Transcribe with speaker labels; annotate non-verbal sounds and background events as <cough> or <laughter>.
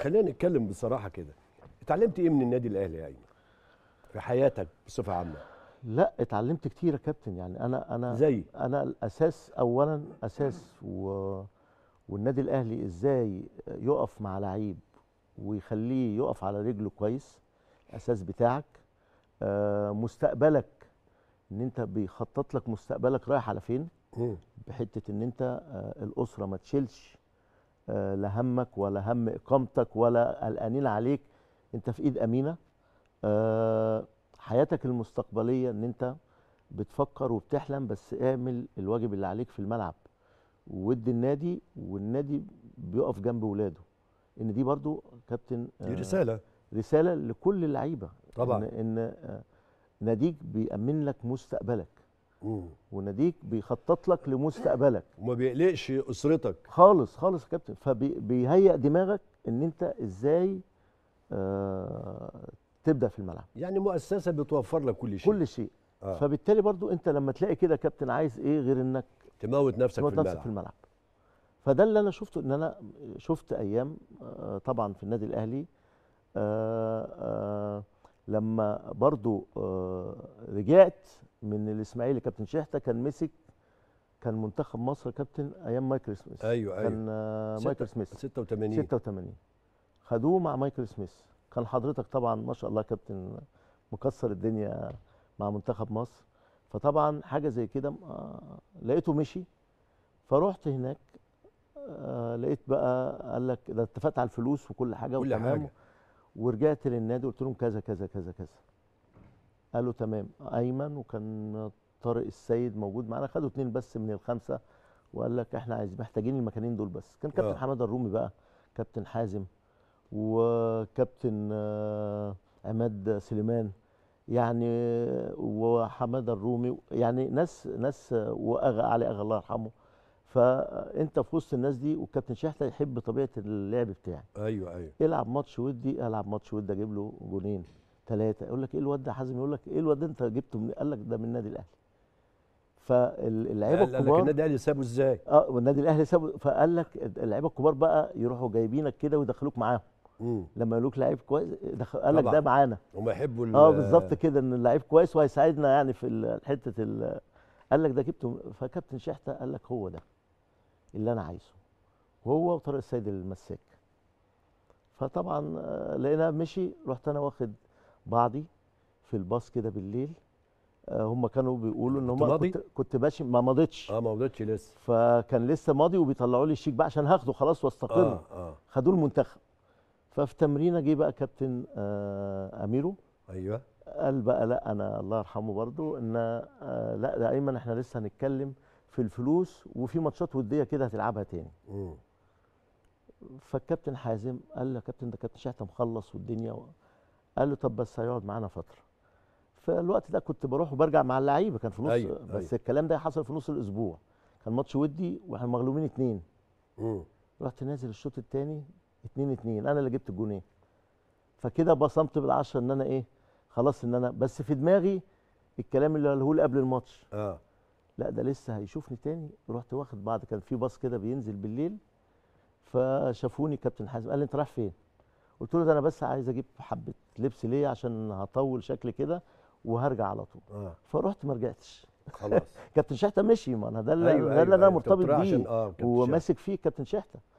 Speaker 1: خلينا نتكلم بصراحه كده اتعلمت ايه من النادي الاهلي يا ايمن في حياتك بصفه عامه لا اتعلمت كتير يا كابتن يعني انا انا زي انا الاساس اولا اساس و... والنادي الاهلي ازاي يقف مع لعيب ويخليه يقف على رجله كويس اساس بتاعك آه مستقبلك ان انت بيخطط لك مستقبلك رايح على فين بحته ان انت آه الاسره ما تشيلش آه، لا همك ولا هم اقامتك ولا قلقانين عليك انت في ايد امينه آه، حياتك المستقبليه ان انت بتفكر وبتحلم بس اعمل الواجب اللي عليك في الملعب ودي النادي والنادي بيقف جنب ولاده ان دي برضو كابتن دي آه، رساله رساله لكل اللعيبه طبعا ان, إن ناديك بيامن لك مستقبلك وناديك بيخطط لك لمستقبلك وما بيقلقش اسرتك خالص خالص يا كابتن فبيهيئ دماغك ان انت ازاي آه تبدا في الملعب يعني مؤسسه بتوفر لك كل شيء كل شيء آه. فبالتالي برضو انت لما تلاقي كده كابتن عايز ايه غير انك تموت نفسك تموت في نفسك الملعب. في الملعب فده اللي انا شفته ان انا شفت ايام آه طبعا في النادي الاهلي آه آه لما برضو آه، رجعت من الاسماعيلي كابتن شحته كان مسك كان منتخب مصر كابتن ايام مايكل سميث ايوه ايوه كان آه، مايكل سميث 86 86 خدوه مع مايكل سميث كان حضرتك طبعا ما شاء الله كابتن مكسر الدنيا مع منتخب مصر فطبعا حاجه زي كده آه، لقيته مشي فرحت هناك لقيت بقى قال لك ده اتفقت على الفلوس وكل حاجه وتمام ورجعت للنادي قلت لهم كذا كذا كذا كذا قالوا تمام ايمن وكان طارق السيد موجود معانا خدوا اثنين بس من الخمسه وقال لك احنا عايز محتاجين المكانين دول بس كان كابتن آه. حماده الرومي بقى كابتن حازم وكابتن آه، عماد سليمان يعني وحماده الرومي يعني ناس ناس واغا علي اغا الله يرحمه فانت في وسط الناس دي والكابتن شحته يحب طبيعه اللعب بتاعي ايوه ايوه العب ماتش ودي العب ماتش ودي اجيب له جونين ثلاثه يقول لك ايه الواد ده حازم يقول لك ايه الواد ده انت جبته من قال لك ده من النادي الاهلي فاللعيبه الكبار قال لك النادي الاهلي سابه ازاي؟ اه والنادي الاهلي سابه فقال لك اللعيبه الكبار بقى يروحوا جايبينك كده ويدخلوك معاهم لما يقولوك لعيب كويس دخل قال لك ده معانا هم يحبوا اه بالظبط كده ان اللعيب كويس وهيساعدنا يعني في حته قال لك ده جبته فكابتن شحته قال لك هو ده اللي انا عايزه وهو وطارق السيد المساك فطبعا آه، لقيناه مشي رحت انا واخد بعضي في الباص كده بالليل آه، هم كانوا بيقولوا ان هم كنت, كنت ماشي ما مضيتش اه ما مضيتش لسه فكان لسه ماضي وبيطلعوا لي الشيك بقى عشان هاخده خلاص واستقر آه آه خدوه المنتخب ففي تمرينه جه بقى كابتن آه اميرو ايوه قال بقى لا انا الله يرحمه برضو ان آه لا ده ايمن احنا لسه هنتكلم في الفلوس وفي ماتشات وديه كده هتلعبها تاني فالكابتن حازم قال له كابتن ده كابتن شحته مخلص والدنيا و... قال له طب بس هيقعد معانا فتره فالوقت ده كنت بروح وبرجع مع اللعيبه كان في نص أيوة بس أيوة. الكلام ده حصل في نص الاسبوع كان ماتش ودي واحنا مغلوبين اتنين مم. رحت نازل الشوط الثاني اتنين اتنين انا اللي جبت الجونين فكده بصمت بالعشره ان انا ايه خلاص ان انا بس في دماغي الكلام اللي قاله قبل الماتش اه لا ده لسه هيشوفني تاني رحت واخد بعض كان في باص كده بينزل بالليل فشافوني كابتن حازم قال لي انت رايح فين؟ قلت له ده انا بس عايز اجيب حبه لبس ليه عشان هطول شكل كده وهرجع على طول آه. فرحت ما رجعتش خلاص <laughs> كابتن شحته مشي ما انا ده اللي أيوه، انا أيوه، أيوه. مرتبط بيه آه وماسك فيه كابتن شحته